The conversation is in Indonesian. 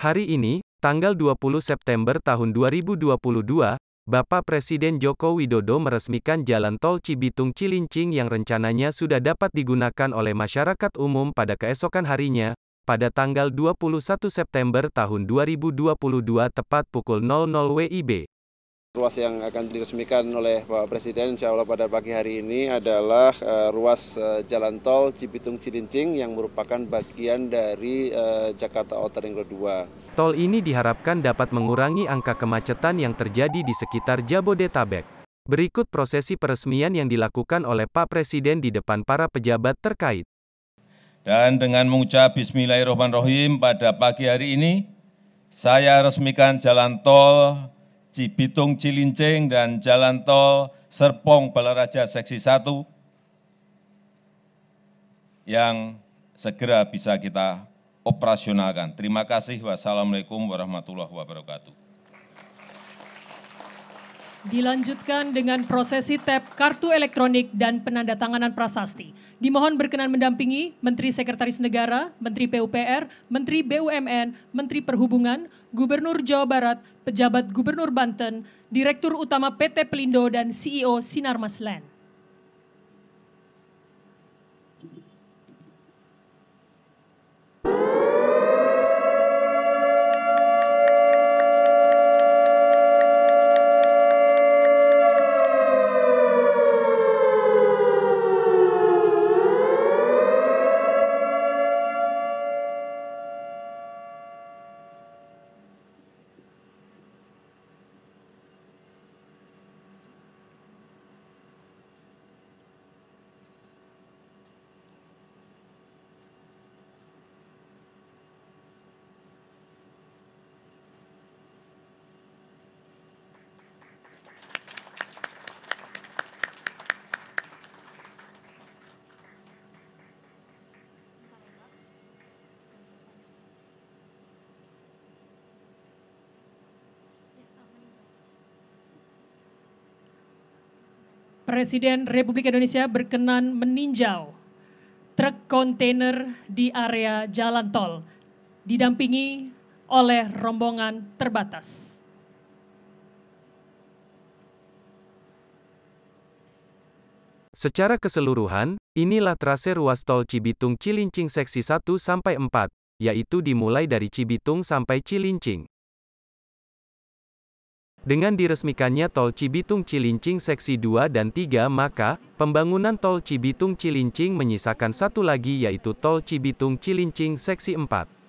Hari ini, tanggal 20 September tahun 2022, Bapak Presiden Joko Widodo meresmikan jalan tol Cibitung Cilincing yang rencananya sudah dapat digunakan oleh masyarakat umum pada keesokan harinya, pada tanggal 21 September tahun 2022 tepat pukul 00 WIB. Ruas yang akan diresmikan oleh Pak Presiden insya Allah pada pagi hari ini adalah uh, ruas uh, jalan tol cipitung Cilincing yang merupakan bagian dari uh, Jakarta Outer Ring Road 2. Tol ini diharapkan dapat mengurangi angka kemacetan yang terjadi di sekitar Jabodetabek. Berikut prosesi peresmian yang dilakukan oleh Pak Presiden di depan para pejabat terkait. Dan dengan mengucap Bismillahirrahmanirrahim pada pagi hari ini, saya resmikan jalan tol Cibitung Cilincing dan jalan tol Serpong Balaraja seksi 1 yang segera bisa kita operasionalkan. Terima kasih. Wassalamualaikum warahmatullahi wabarakatuh. Dilanjutkan dengan prosesi tap kartu elektronik dan penandatanganan prasasti. Dimohon berkenan mendampingi Menteri Sekretaris Negara, Menteri PUPR, Menteri BUMN, Menteri Perhubungan, Gubernur Jawa Barat, pejabat Gubernur Banten, Direktur Utama PT Pelindo dan CEO Sinarmas Land. Presiden Republik Indonesia berkenan meninjau truk kontainer di area jalan tol didampingi oleh rombongan terbatas. Secara keseluruhan, inilah trase ruas tol Cibitung Cilincing seksi 1 sampai 4, yaitu dimulai dari Cibitung sampai Cilincing. Dengan diresmikannya Tol Cibitung Cilincing seksi 2 dan 3 maka, pembangunan Tol Cibitung Cilincing menyisakan satu lagi yaitu Tol Cibitung Cilincing seksi 4.